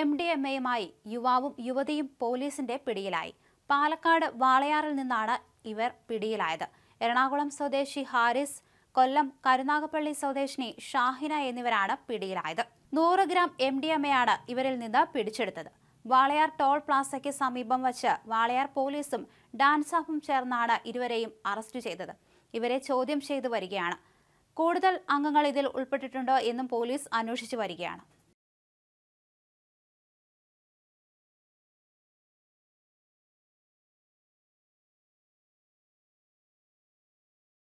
M D M എയുമായി യുവാവും യുവതിയും പോലീസിന്റെ പിടിയിലായി പാലക്കാട് വാളയാറിൽ നിന്നാണ് ഇവർ പിടിയിലായത് എറണാകുളം സ്വദേശി ഹാരിസ് കൊല്ലം കരുനാഗപ്പള്ളി സ്വദേശിനി ഷാഹിന എന്നിവരാണ് പിടിയിലായത് നൂറ് ഗ്രാം എം ഡി എം എയാണ് ഇവരിൽ നിന്ന് പിടിച്ചെടുത്തത് വാളയാർ ടോൾ പ്ലാസയ്ക്ക് സമീപം വച്ച് വാളയാർ പോലീസും ഡാൻസാഫും ചേർന്നാണ് ഇരുവരെയും അറസ്റ്റ് ചെയ്തത് ഇവരെ ചോദ്യം ചെയ്തു വരികയാണ് കൂടുതൽ അംഗങ്ങൾ ഇതിൽ ഉൾപ്പെട്ടിട്ടുണ്ടോ എന്നും പോലീസ് അന്വേഷിച്ചു വരികയാണ്